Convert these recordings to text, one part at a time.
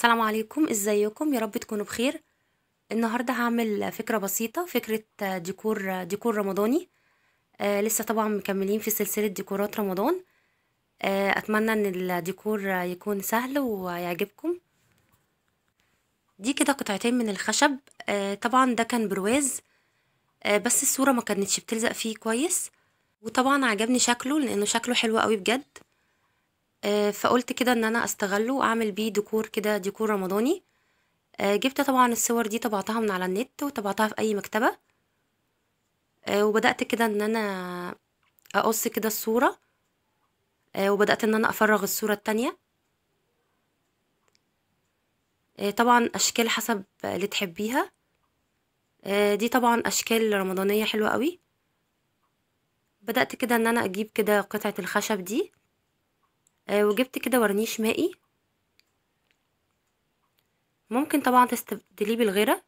السلام عليكم ازيكم يا رب تكونوا بخير النهارده هعمل فكره بسيطه فكره ديكور ديكور رمضاني آه لسه طبعا مكملين في سلسله ديكورات رمضان آه اتمنى ان الديكور يكون سهل ويعجبكم دي كده قطعتين من الخشب آه طبعا ده كان برواز آه بس الصوره ما كانتش بتلزق فيه كويس وطبعا عجبني شكله لانه شكله حلو قوي بجد آه، فقلت كده ان انا استغله واعمل بيه ديكور كده ديكور رمضاني آه، جبت طبعا الصور دي طبعتها من على النت وطبعتها في اي مكتبة آه، وبدأت كده ان انا اقص كده الصورة وبدأت ان انا افرغ الصورة التانية طبعا اشكال حسب اللي تحبيها دي طبعا اشكال رمضانية حلوة قوي بدأت كده ان انا اجيب كده قطعة الخشب دي آه، وجبت كده ورنيش مائي ممكن طبعا تستبدليه بالغيره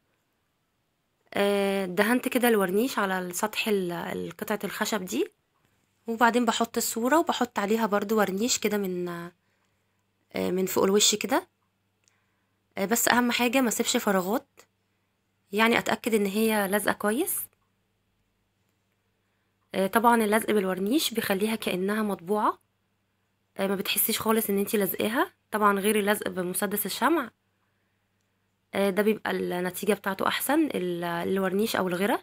آه، دهنت كده الورنيش على سطح قطعه الخشب دي وبعدين بحط الصوره وبحط عليها برضو ورنيش كده من آه، من فوق الوش كده بس اهم حاجه ما سيبش فراغات يعني اتاكد ان هي لازقه كويس طبعا اللزق بالورنيش بيخليها كانها مطبوعه آه، ما بتحسيش خالص ان انتي لازقاها طبعا غير اللزق بمسدس الشمع آه، ده بيبقى النتيجة بتاعته احسن الورنيش او الغرة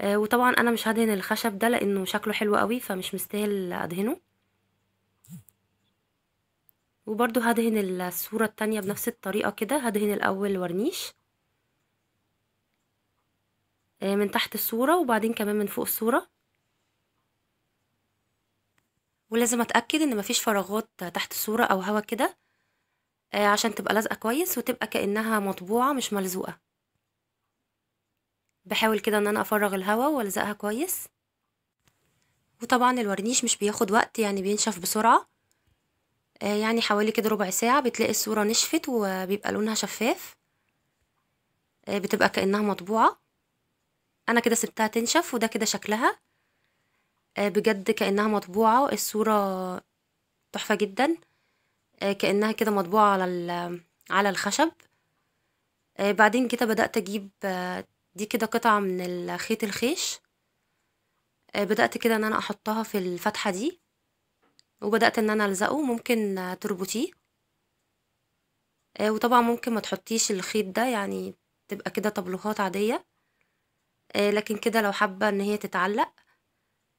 آه، وطبعا انا مش هدهن الخشب ده لانه شكله حلو قوي فمش مستاهل ادهنه وبرضو هدهن الصورة التانية بنفس الطريقة كده هدهن الاول ورنيش من تحت الصورة وبعدين كمان من فوق الصورة ولازم اتاكد ان مفيش فراغات تحت الصوره او هوا كده آه، عشان تبقى لازقه كويس وتبقى كانها مطبوعه مش ملزوقه بحاول كده ان انا افرغ الهوا والزقها كويس وطبعا الورنيش مش بياخد وقت يعني بينشف بسرعه آه، يعني حوالي كده ربع ساعه بتلاقي الصوره نشفت وبيبقى لونها شفاف آه، بتبقى كانها مطبوعه انا كده سبتها تنشف وده كده شكلها آه، بجد كأنها مطبوعة الصورة تحفة جدا آه، كأنها كده مطبوعة على على الخشب آه، بعدين كده بدأت أجيب دي كده قطعة من الخيط الخيش بدأت كده إن أنا أحطها في الفتحة دي وبدأت إن أنا ألزقه ممكن تربطيه وطبعا ممكن ما تحطيش الخيط ده يعني تبقى كده طبلوهات عادية لكن كده لو حابة إن هي تتعلق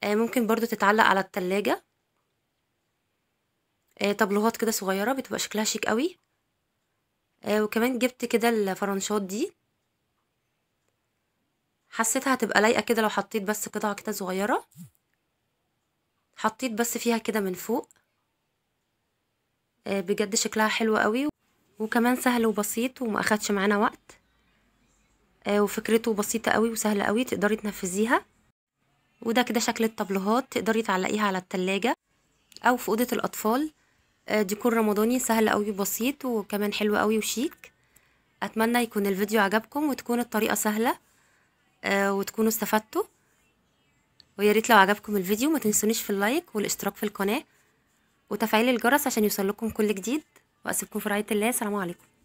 آه، ممكن برضو تتعلق على التلاجة آه طبلوهات كده صغيرة بتبقى شكلها شيك قوي آه، وكمان جبت كده الفرنشات دي حسيتها هتبقى لايقة كده لو حطيت بس قطعة كده صغيرة حطيت بس فيها كده من فوق آه، بجد شكلها حلو قوي وكمان سهل وبسيط وما اخدش معانا وقت وفكرته بسيطة قوي وسهلة قوي تقدري تنفذيها وده كده شكل الطبلوهات تقدري تعلقيها على التلاجة او في اوضه الاطفال آه، ديكور رمضاني سهل قوي وبسيط وكمان حلو قوي وشيك اتمنى يكون الفيديو عجبكم وتكون الطريقه سهله آه، وتكونوا استفدتوا ويا ريت لو عجبكم الفيديو ما تنسونيش في اللايك والاشتراك في القناه وتفعيل الجرس عشان يوصلكم كل جديد واسيبكم في رعايه الله سلام عليكم